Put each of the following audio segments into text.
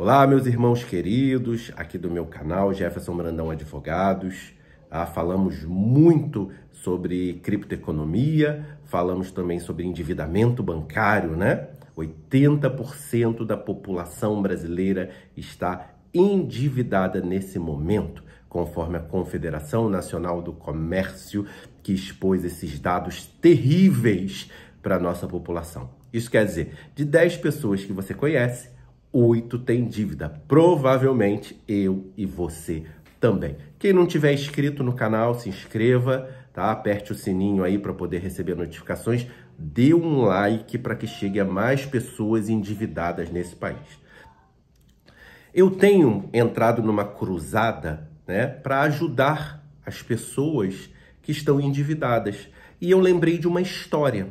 Olá, meus irmãos queridos, aqui do meu canal Jefferson Brandão Advogados. Ah, falamos muito sobre criptoeconomia, falamos também sobre endividamento bancário, né? 80% da população brasileira está endividada nesse momento, conforme a Confederação Nacional do Comércio, que expôs esses dados terríveis para a nossa população. Isso quer dizer, de 10 pessoas que você conhece, oito tem dívida. Provavelmente eu e você também. Quem não tiver inscrito no canal, se inscreva, tá? Aperte o sininho aí para poder receber notificações. Dê um like para que chegue a mais pessoas endividadas nesse país. Eu tenho entrado numa cruzada, né, para ajudar as pessoas que estão endividadas. E eu lembrei de uma história.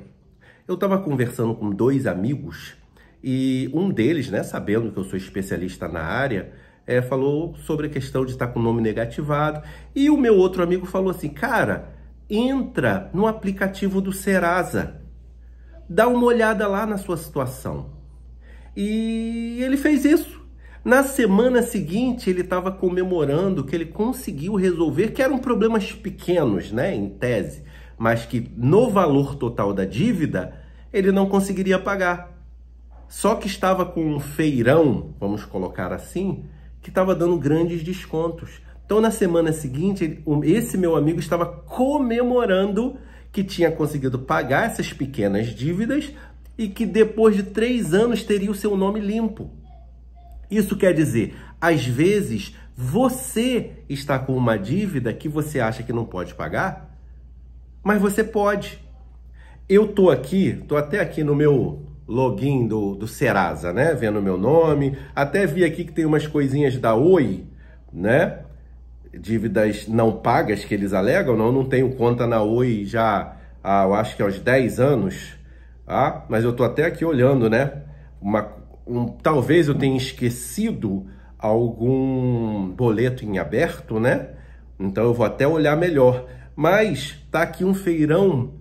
Eu estava conversando com dois amigos e um deles, né, sabendo que eu sou especialista na área, é, falou sobre a questão de estar com o nome negativado. E o meu outro amigo falou assim: cara, entra no aplicativo do Serasa, dá uma olhada lá na sua situação. E ele fez isso. Na semana seguinte, ele estava comemorando que ele conseguiu resolver, que eram problemas pequenos, né, em tese, mas que no valor total da dívida, ele não conseguiria pagar. Só que estava com um feirão, vamos colocar assim, que estava dando grandes descontos. Então, na semana seguinte, esse meu amigo estava comemorando que tinha conseguido pagar essas pequenas dívidas e que depois de três anos teria o seu nome limpo. Isso quer dizer, às vezes você está com uma dívida que você acha que não pode pagar, mas você pode. Eu tô aqui, tô até aqui no meu login do, do Serasa, né? Vendo meu nome. Até vi aqui que tem umas coisinhas da Oi, né? Dívidas não pagas que eles alegam. Não, não tenho conta na Oi já há, eu acho que aos 10 anos. Ah, mas eu tô até aqui olhando, né? Uma, um, talvez eu tenha esquecido algum boleto em aberto, né? Então eu vou até olhar melhor. Mas tá aqui um feirão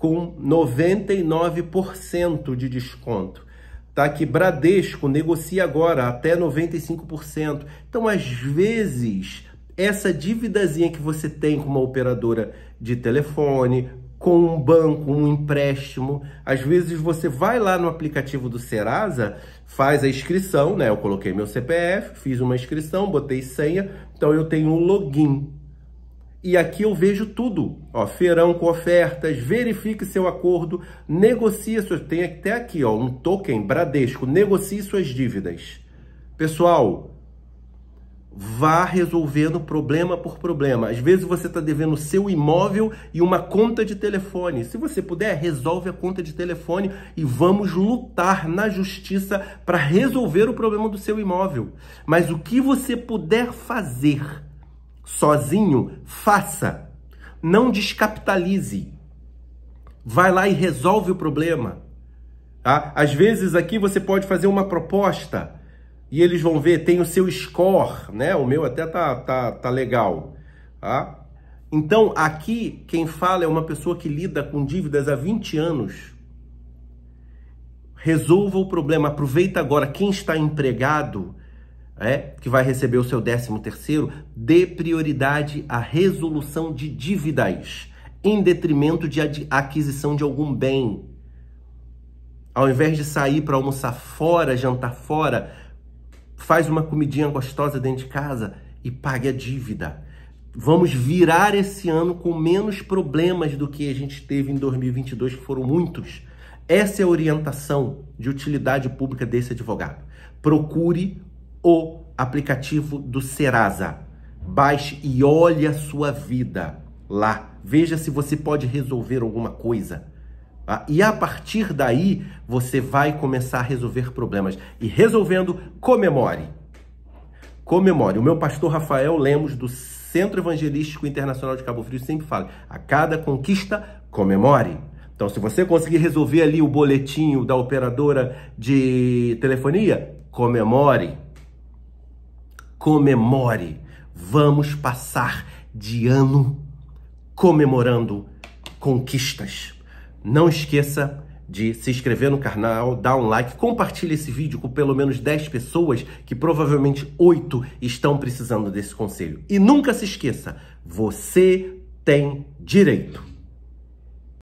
com 99% de desconto. Tá que Bradesco negocia agora até 95%. Então, às vezes, essa dívidazinha que você tem com uma operadora de telefone, com um banco, um empréstimo. Às vezes você vai lá no aplicativo do Serasa, faz a inscrição, né? Eu coloquei meu CPF, fiz uma inscrição, botei senha, então eu tenho um login. E aqui eu vejo tudo. Ó, feirão com ofertas, verifique seu acordo, negocie suas... Tem até aqui ó, um token Bradesco, negocie suas dívidas. Pessoal, vá resolvendo problema por problema. Às vezes você está devendo seu imóvel e uma conta de telefone. Se você puder, resolve a conta de telefone e vamos lutar na justiça para resolver o problema do seu imóvel. Mas o que você puder fazer sozinho, faça. Não descapitalize. Vai lá e resolve o problema. Tá? Às vezes aqui você pode fazer uma proposta e eles vão ver, tem o seu score, né? O meu até tá, tá, tá legal. Tá? Então aqui quem fala é uma pessoa que lida com dívidas há 20 anos. Resolva o problema, aproveita agora. Quem está empregado é, que vai receber o seu 13 terceiro, dê prioridade à resolução de dívidas, em detrimento de aquisição de algum bem. Ao invés de sair para almoçar fora, jantar fora, faz uma comidinha gostosa dentro de casa e pague a dívida. Vamos virar esse ano com menos problemas do que a gente teve em 2022, que foram muitos. Essa é a orientação de utilidade pública desse advogado. Procure o aplicativo do Serasa. Baixe e olhe a sua vida lá. Veja se você pode resolver alguma coisa. Ah, e a partir daí, você vai começar a resolver problemas. E resolvendo, comemore. Comemore. O meu pastor Rafael Lemos, do Centro Evangelístico Internacional de Cabo Frio, sempre fala: a cada conquista, comemore. Então, se você conseguir resolver ali o boletim da operadora de telefonia, comemore comemore. Vamos passar de ano comemorando conquistas. Não esqueça de se inscrever no canal, dar um like, compartilhe esse vídeo com pelo menos 10 pessoas, que provavelmente 8 estão precisando desse conselho. E nunca se esqueça, você tem direito.